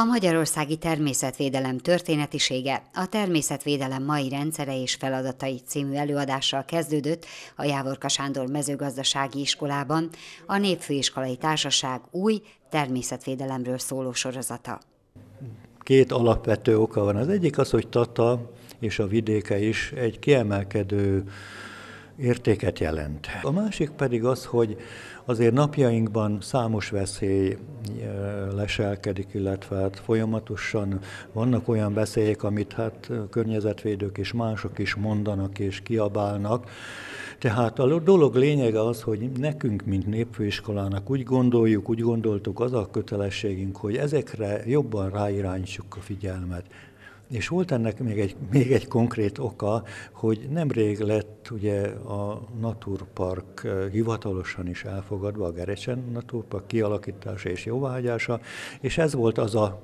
A Magyarországi Természetvédelem történetisége a Természetvédelem mai rendszere és feladatai című előadással kezdődött a Jávorka Sándor mezőgazdasági iskolában a Népfőiskolai Társaság új természetvédelemről szóló sorozata. Két alapvető oka van. Az egyik az, hogy Tata és a vidéke is egy kiemelkedő értéket jelent. A másik pedig az, hogy azért napjainkban számos veszély eh, leselkedik, illetve hát folyamatosan vannak olyan veszélyek, amit hát környezetvédők és mások is mondanak és kiabálnak. Tehát a dolog lényege az, hogy nekünk, mint népfőiskolának úgy gondoljuk, úgy gondoltuk, az a kötelességünk, hogy ezekre jobban ráirányítsuk a figyelmet. És volt ennek még egy, még egy konkrét oka, hogy nemrég lett ugye a Naturpark hivatalosan is elfogadva, a Gerecsen Naturpark kialakítása és jóvágyása, és ez volt az a,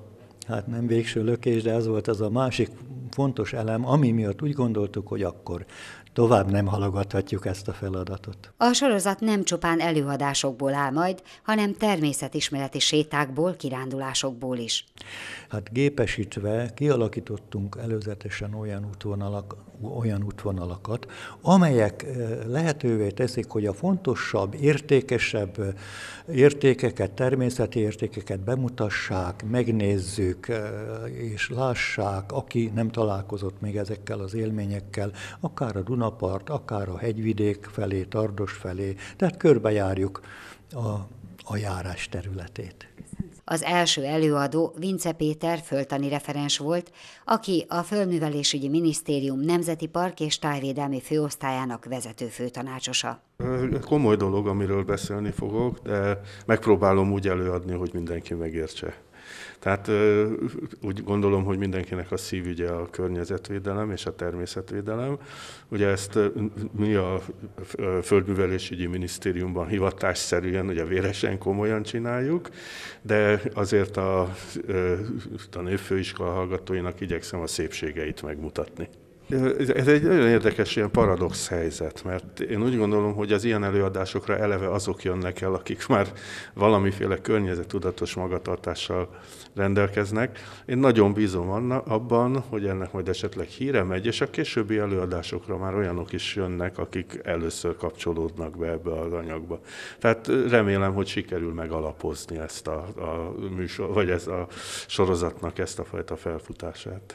hát nem végső lökés, de ez volt az a másik fontos elem, ami miatt úgy gondoltuk, hogy akkor tovább nem halogathatjuk ezt a feladatot. A sorozat nem csupán előadásokból áll majd, hanem természetismereti sétákból, kirándulásokból is. Hát gépesítve kialakítottunk előzetesen olyan, útvonalak, olyan útvonalakat, amelyek eh, lehetővé teszik, hogy a fontosabb, értékesebb eh, értékeket, természeti értékeket bemutassák, megnézzük eh, és lássák, aki nem talál találkozott még ezekkel az élményekkel, akár a Dunapart, akár a hegyvidék felé, Tardos felé, tehát körbejárjuk a, a járás területét. Az első előadó Vince Péter föltani referens volt, aki a Fölművelésügyi Minisztérium Nemzeti Park és Tájvédelmi Főosztályának vezető főtanácsosa. Komoly dolog, amiről beszélni fogok, de megpróbálom úgy előadni, hogy mindenki megértse. Tehát úgy gondolom, hogy mindenkinek a szívügye a környezetvédelem és a természetvédelem. Ugye ezt mi a Földművelésügyi Minisztériumban hivatásszerűen, ugye véresen komolyan csináljuk, de azért a, a főiskola hallgatóinak igyekszem a szépségeit megmutatni. Ez egy nagyon érdekes ilyen paradox helyzet, mert én úgy gondolom, hogy az ilyen előadásokra eleve azok jönnek el, akik már valamiféle környezetudatos magatartással rendelkeznek. Én nagyon bízom anna, abban, hogy ennek majd esetleg híre megy, és a későbbi előadásokra már olyanok is jönnek, akik először kapcsolódnak be ebbe az anyagba. Tehát remélem, hogy sikerül megalapozni ezt a, a műsor, vagy ez a sorozatnak ezt a fajta felfutását.